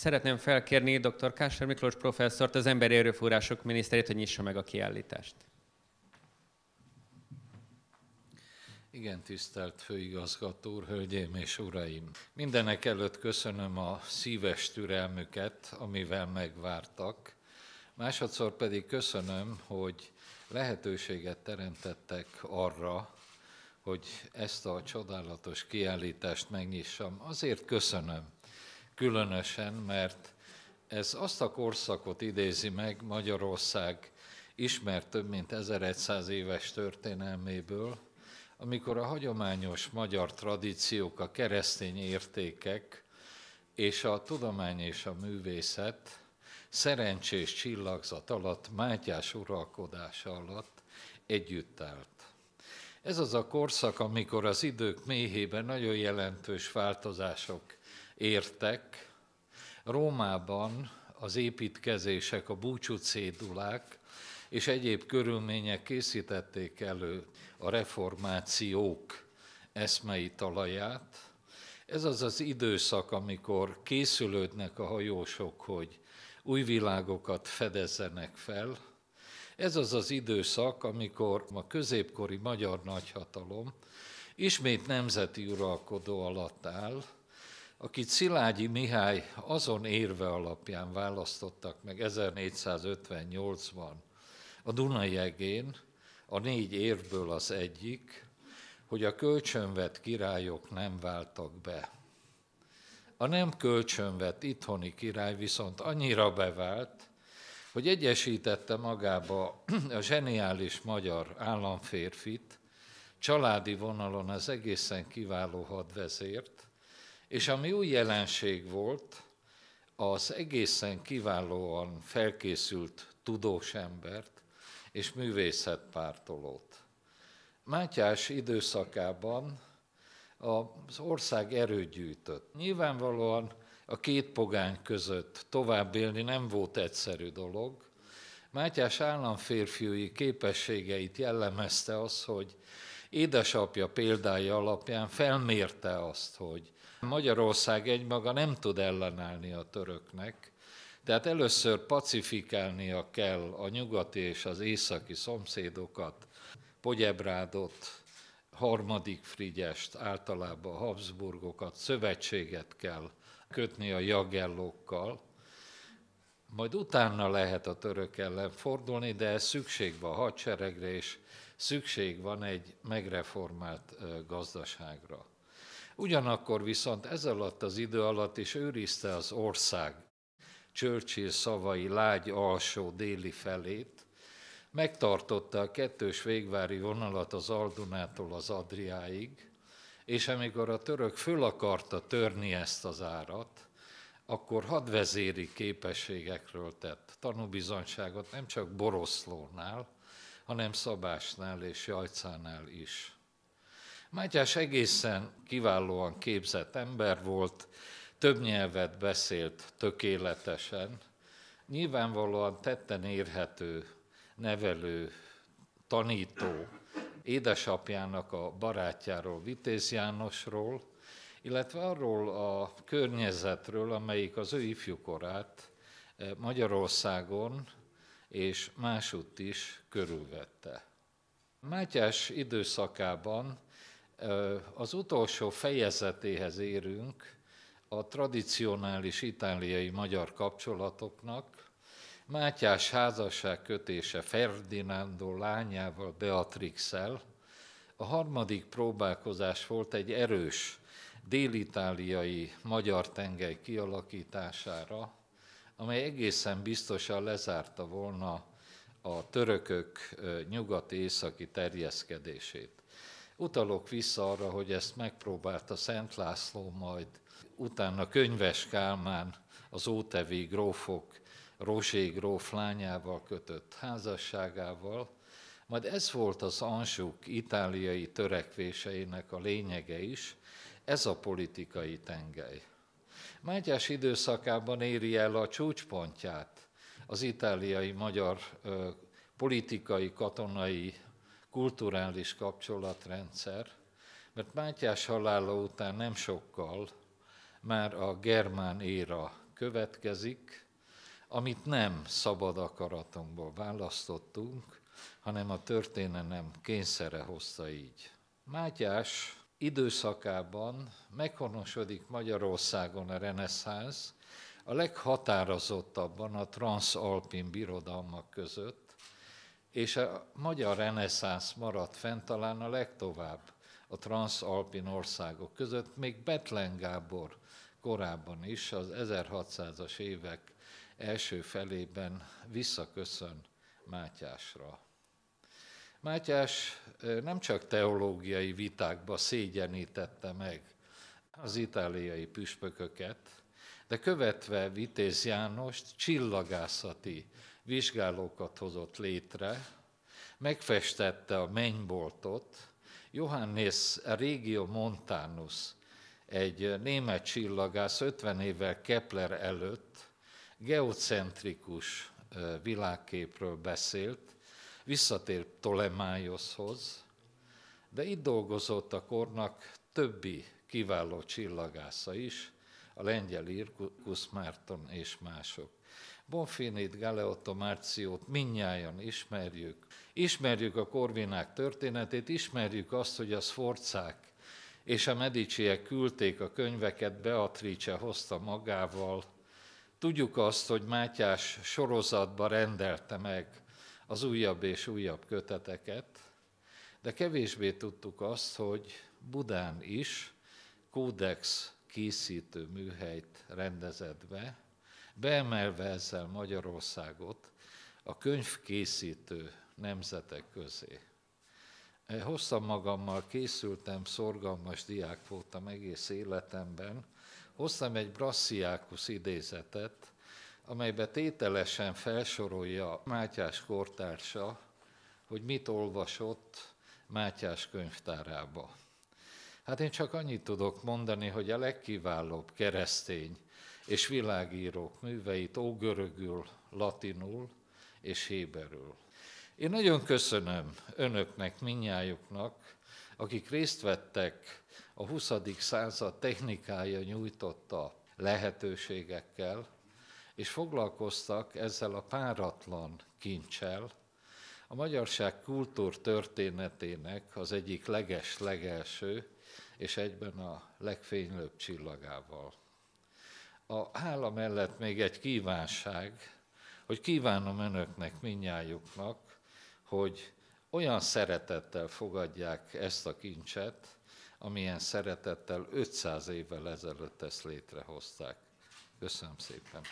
Szeretném felkérni dr. Kásár Miklós professzort, az Emberi Erőforrások miniszterét, hogy nyissa meg a kiállítást. Igen, tisztelt főigazgató úr, hölgyeim és uraim! Mindenek előtt köszönöm a szíves türelmüket, amivel megvártak. Másodszor pedig köszönöm, hogy lehetőséget teremtettek arra, hogy ezt a csodálatos kiállítást megnyissam. Azért köszönöm, különösen, mert ez azt a korszakot idézi meg Magyarország ismert több mint 1100 éves történelméből, amikor a hagyományos magyar tradíciók, a keresztény értékek és a tudomány és a művészet szerencsés csillagzat alatt, Mátyás uralkodása alatt együtt állt. Ez az a korszak, amikor az idők méhében nagyon jelentős változások értek. Rómában az építkezések, a búcsú cédulák és egyéb körülmények készítették elő a reformációk eszmei talaját. Ez az az időszak, amikor készülődnek a hajósok, hogy új világokat fedezzenek fel. Ez az az időszak, amikor a középkori magyar nagyhatalom ismét nemzeti uralkodó alatt áll, akit Szilágyi Mihály azon érve alapján választottak meg 1458-ban a Egén, a négy érvből az egyik, hogy a kölcsönvet királyok nem váltak be. A nem kölcsönvet itthoni király viszont annyira bevált, hogy egyesítette magába a zseniális magyar államférfit, családi vonalon az egészen kiváló hadvezért, és ami új jelenség volt, az egészen kiválóan felkészült tudós embert és művészetpártolót. Mátyás időszakában az ország erőt gyűjtött. Nyilvánvalóan a két pogány között tovább élni nem volt egyszerű dolog. Mátyás államférfiúi képességeit jellemezte az, hogy édesapja példája alapján felmérte azt, hogy Magyarország egymaga nem tud ellenállni a töröknek, tehát először pacifikálnia kell a nyugati és az északi szomszédokat, Pogyebrádot, harmadik Frigyest, általában Habsburgokat, szövetséget kell kötni a jagellókkal, majd utána lehet a török ellen fordulni, de ez szükség van a hadseregre, és szükség van egy megreformált gazdaságra. Ugyanakkor viszont ez alatt az idő alatt is őrizte az ország Churchill szavai lágy alsó déli felét, megtartotta a kettős végvári vonalat az Aldunától az Adriáig, és amikor a török föl akarta törni ezt az árat, akkor hadvezéri képességekről tett tanúbizonyságot nem csak Boroszlónál, hanem Szabásnál és Jajcánál is. Mátyás egészen kiválóan képzett ember volt, több nyelvet beszélt tökéletesen, nyilvánvalóan tetten érhető, nevelő, tanító, édesapjának a barátjáról, Vitéz Jánosról, illetve arról a környezetről, amelyik az ő ifjúkorát eh, Magyarországon és másút is körülvette. Mátyás időszakában az utolsó fejezetéhez érünk a tradicionális itáliai magyar kapcsolatoknak. Mátyás házasság kötése Ferdinándó lányával Beatrixel. A harmadik próbálkozás volt egy erős dél-itáliai magyar tengely kialakítására, amely egészen biztosan lezárta volna a törökök nyugat-északi terjeszkedését. Utalok vissza arra, hogy ezt megpróbálta Szent László, majd utána Könyves Kálmán az ótevi grófok Rózsé gróf lányával kötött házasságával, majd ez volt az Ansuk itáliai törekvéseinek a lényege is, ez a politikai tengely. Mátyás időszakában éri el a csúcspontját az itáliai magyar politikai, katonai, kulturális kapcsolatrendszer, mert Mátyás halála után nem sokkal már a germán éra következik, amit nem szabad akaratunkból választottunk, hanem a történelem kényszere hozta így. Mátyás időszakában meghonosodik Magyarországon a reneszánsz, a leghatározottabban a transalpin birodalmak között, és a magyar reneszánsz maradt fent talán a legtovább a transalpin országok között, még Betlen Gábor korábban is, az 1600-as évek első felében visszaköszön Mátyásra. Mátyás nem csak teológiai vitákba szégyenítette meg az itáliai püspököket, de követve Vitéz Jánost csillagászati vizsgálókat hozott létre, megfestette a mennyboltot, Johannes Regio Montanus, egy német csillagász 50 évvel Kepler előtt geocentrikus világképről beszélt, visszatér Ptolemáioszhoz, de itt dolgozott a kornak többi kiváló csillagásza is, a lengyel Irkusz Márton és mások. Bonfinit, Galeotto Márciót minnyáján ismerjük. Ismerjük a korvinák történetét, ismerjük azt, hogy a szforcák és a mediciek küldték a könyveket, Beatrice hozta magával. Tudjuk azt, hogy Mátyás sorozatba rendelte meg az újabb és újabb köteteket, de kevésbé tudtuk azt, hogy Budán is kódex készítő műhelyt rendezett be, beemelve ezzel Magyarországot a könyvkészítő nemzetek közé. Hoztam magammal, készültem, szorgalmas diák voltam egész életemben, hoztam egy Brassziákusz idézetet, amelybe tételesen felsorolja Mátyás kortársa, hogy mit olvasott Mátyás könyvtárába. Hát én csak annyit tudok mondani, hogy a legkiválóbb keresztény és világírók műveit ógörögül, latinul és héberül. Én nagyon köszönöm önöknek, minnyájuknak, akik részt vettek a 20. század technikája nyújtotta lehetőségekkel, és foglalkoztak ezzel a páratlan kincsel, a magyarság történetének az egyik leges-legelső, és egyben a legfénylőbb csillagával. A hála mellett még egy kívánság, hogy kívánom önöknek, minnyájuknak, hogy olyan szeretettel fogadják ezt a kincset, amilyen szeretettel 500 évvel ezelőtt ezt létrehozták. Köszönöm szépen!